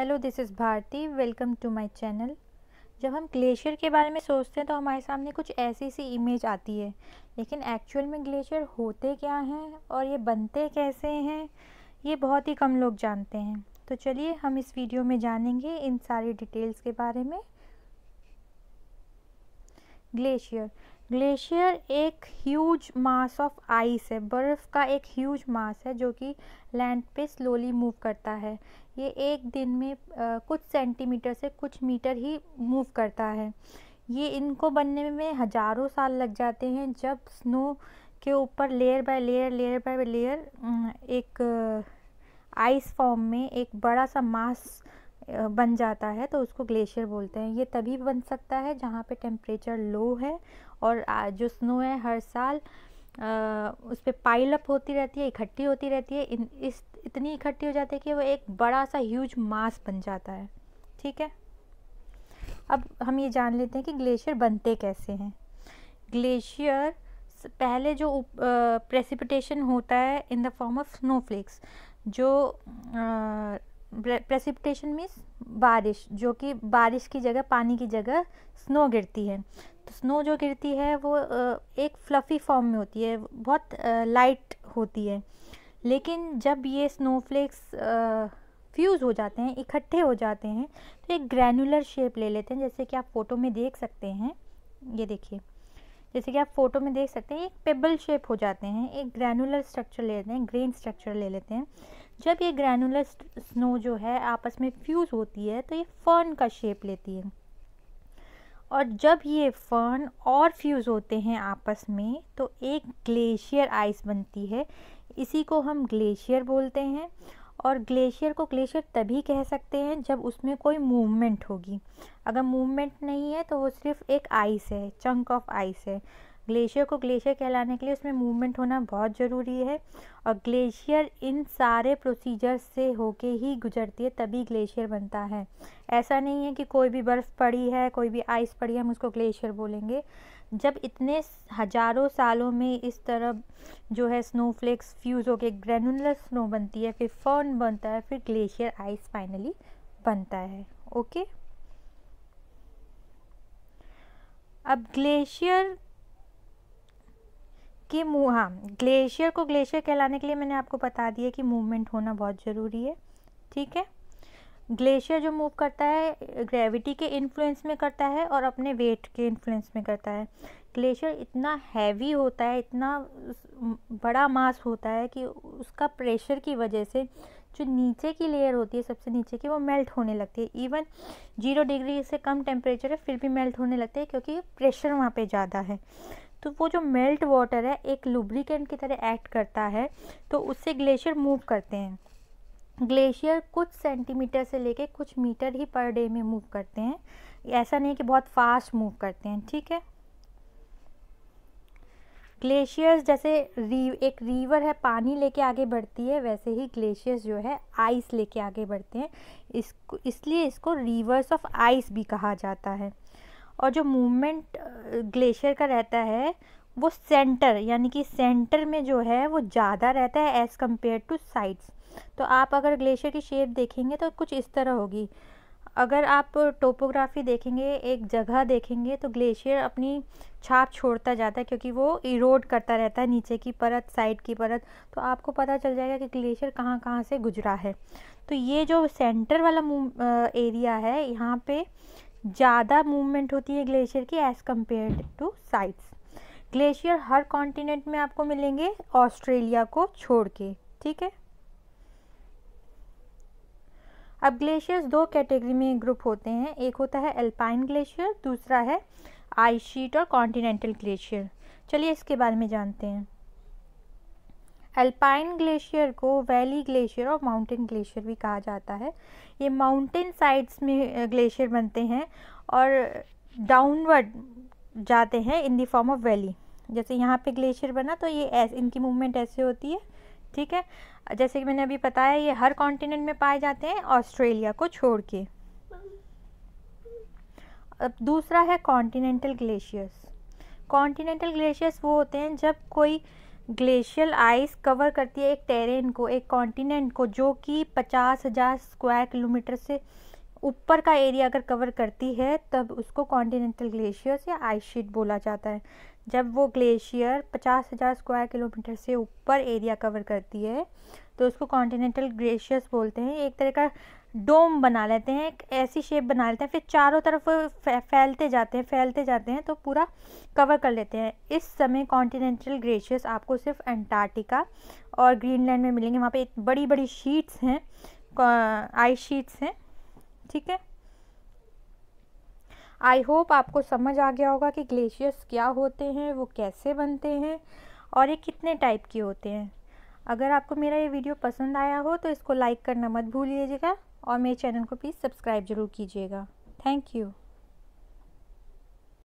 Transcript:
hello this is Bharti welcome to my channel जब हम glacier के बारे में सोचते हैं तो हमारे सामने कुछ ऐसी सी इमेज आती है लेकिन एक्चुअल में ग्लेशियर होते क्या हैं और ये बनते कैसे हैं ये बहुत ही कम लोग जानते हैं तो चलिए हम इस वीडियो में जानेंगे इन सारी डिटेल्स के बारे में ग्लेशियर ग्लेशियर एक ह्यूज मास ऑफ आइस है बर्फ़ का एक ह्यूज मास है जो कि लैंड पे स्लोली मूव करता है ये एक दिन में कुछ सेंटीमीटर से कुछ मीटर ही मूव करता है ये इनको बनने में हज़ारों साल लग जाते हैं जब स्नो के ऊपर layer by layer layer by layer एक आइस फॉर्म में एक बड़ा सा मास बन जाता है तो उसको ग्लेशियर बोलते हैं ये तभी बन सकता है जहाँ पे टेम्परेचर लो है और जो स्नो है हर साल उस पर पाइल अप होती रहती है इकट्ठी होती रहती है इन इस इतनी इकट्ठी हो जाती है कि वो एक बड़ा सा ह्यूज मास बन जाता है ठीक है अब हम ये जान लेते हैं कि ग्लेशियर बनते कैसे हैं ग्लेशियर पहले जो प्रेसिपिटेशन होता है in the form of snowflakes जो प्रेसिपिटेशन मीन्स बारिश जो कि बारिश की जगह पानी की जगह स्नो गिरती है तो स्नो जो गिरती है वो एक फ्लफ़ी फॉर्म में होती है बहुत लाइट होती है लेकिन जब ये स्नोफ्लेक्स फ्यूज़ हो जाते हैं इकट्ठे हो जाते हैं तो एक ग्रैनुलर शेप ले लेते हैं जैसे कि आप फ़ोटो में देख सकते हैं ये देखिए जैसे कि आप फ़ोटो में देख सकते हैं एक पेबल शेप हो जाते हैं एक ग्रैनुलर स्ट्रक्चर ले लेते हैं ग्रेन स्ट्रक्चर ले लेते हैं जब ये ग्रैनुलर स्नो जो है आपस में फ्यूज़ होती है तो ये फर्न का शेप लेती है और जब ये फर्न और फ्यूज़ होते हैं आपस में तो एक ग्लेशियर आइस बनती है इसी को हम ग्लेशियर बोलते हैं और ग्लेशियर को ग्लेशियर तभी कह सकते हैं जब उसमें कोई मूवमेंट होगी अगर मूवमेंट नहीं है तो वो सिर्फ एक आइस है चंक ऑफ आइस है ग्लेशियर को ग्लेशियर कहलाने के लिए उसमें मूवमेंट होना बहुत ज़रूरी है और ग्लेशियर इन सारे प्रोसीजर्स से होके ही गुजरती है तभी ग्लेशियर बनता है ऐसा नहीं है कि कोई भी बर्फ़ पड़ी है कोई भी आइस पड़ी है हम उसको ग्लेशियर बोलेंगे जब इतने हज़ारों सालों में इस तरह जो है स्नोफ्लेक्स फ्यूज़ होके ग्रेनुलर स्नो बनती है फिर फर्न बनता है फिर ग्लेशियर आइस फाइनली बनता है ओके अब ग्लेशियर कि हाँ ग्लेशियर को ग्लेशियर कहलाने के लिए मैंने आपको बता दिया कि मूवमेंट होना बहुत ज़रूरी है ठीक है ग्लेशियर जो मूव करता है ग्रेविटी के इन्फ्लुएंस में करता है और अपने वेट के इन्फ्लुएंस में करता है ग्लेशियर इतना हैवी होता है इतना बड़ा मास होता है कि उसका प्रेशर की वजह से जो नीचे की लेयर होती है सबसे नीचे की वो मेल्ट होने लगती है इवन जीरो डिग्री से कम टेम्परेचर है फिर भी मेल्ट होने लगते हैं क्योंकि प्रेशर वहाँ पे ज़्यादा है तो वो जो मेल्ट वाटर है एक लुब्रिकेंट की तरह एक्ट करता है तो उससे ग्लेशियर मूव करते हैं ग्लेशियर कुछ सेंटीमीटर से लेके कुछ मीटर ही पर डे में मूव करते हैं ऐसा नहीं कि बहुत फास्ट मूव करते हैं ठीक है ग्लेशियर्स जैसे रीव एक रीवर है पानी लेके आगे बढ़ती है वैसे ही ग्लेशियर्स जो है आइस लेके आगे बढ़ते हैं इसको इसलिए इसको रीवर्स ऑफ आइस भी कहा जाता है और जो मूवमेंट ग्लेशियर का रहता है वो सेंटर यानी कि सेंटर में जो है वो ज़्यादा रहता है एज़ कम्पेयर टू साइड्स तो आप अगर ग्लेशियर की शेप देखेंगे तो कुछ इस तरह होगी अगर आप टोपोग्राफी देखेंगे एक जगह देखेंगे तो ग्लेशियर अपनी छाप छोड़ता जाता है क्योंकि वो इरोड करता रहता है नीचे की परत साइड की परत तो आपको पता चल जाएगा कि ग्लेशियर कहाँ कहाँ से गुजरा है तो ये जो सेंटर वाला एरिया है यहाँ पे ज़्यादा मूवमेंट होती है ग्लेशियर की as compare to sides glacier हर कॉन्टिनेंट में आपको मिलेंगे ऑस्ट्रेलिया को छोड़ के ठीक है अब ग्लेशियर्स दो कैटेगरी में ग्रुप होते हैं एक होता है एल्पाइन ग्लेशियर दूसरा है आइस शीट और कॉन्टिनेंटल ग्लेशियर चलिए इसके बारे में जानते हैं अल्पाइन ग्लेशियर को वैली ग्लेशियर और माउंटेन ग्लेशियर भी कहा जाता है ये माउंटेन साइड्स में ग्लेशियर बनते हैं और डाउनवर्ड जाते हैं in the form of valley जैसे यहाँ पे ग्लेशियर बना तो ये ऐसे इनकी मूवमेंट ऐसे होती है ठीक है जैसे कि मैंने अभी बताया ये हर कॉन्टिनेंट में पाए जाते हैं ऑस्ट्रेलिया को छोड़ के अब दूसरा है कॉन्टिनेंटल ग्लेशियर्स कॉन्टिनेंटल ग्लेशियर्स वो होते हैं जब कोई ग्लेशियल आइस कवर करती है एक टेरेन को एक कॉन्टिनेंट को जो कि पचास हज़ार स्क्वायर किलोमीटर से ऊपर का एरिया अगर कवर करती है तब उसको कॉन्टिनेंटल ग्लेशियर्स या आइस शीट बोला जाता है जब वो ग्लेशियर पचास हज़ार स्क्वायर किलोमीटर से ऊपर एरिया कवर करती है तो उसको कॉन्टिनेंटल ग्लेशियर्स बोलते हैं एक तरह का डोम बना लेते हैं एक ऐसी शेप बना लेते हैं फिर चारों तरफ फैलते जाते हैं फैलते जाते हैं तो पूरा कवर कर लेते हैं इस समय कॉन्टिनेंटल ग्लेशियर्स आपको सिर्फ अंटार्कटिका और ग्रीनलैंड में मिलेंगे वहाँ पे एक बड़ी बड़ी शीट्स हैं आइस शीट्स हैं ठीक है आई होप आपको समझ आ गया होगा कि ग्लेशियर्स क्या होते हैं वो कैसे बनते हैं और ये कितने टाइप के होते हैं अगर आपको मेरा ये वीडियो पसंद आया हो तो इसको लाइक करना मत भूलिएगा और मेरे चैनल को प्लीज़ सब्सक्राइब ज़रूर कीजिएगा थैंक यू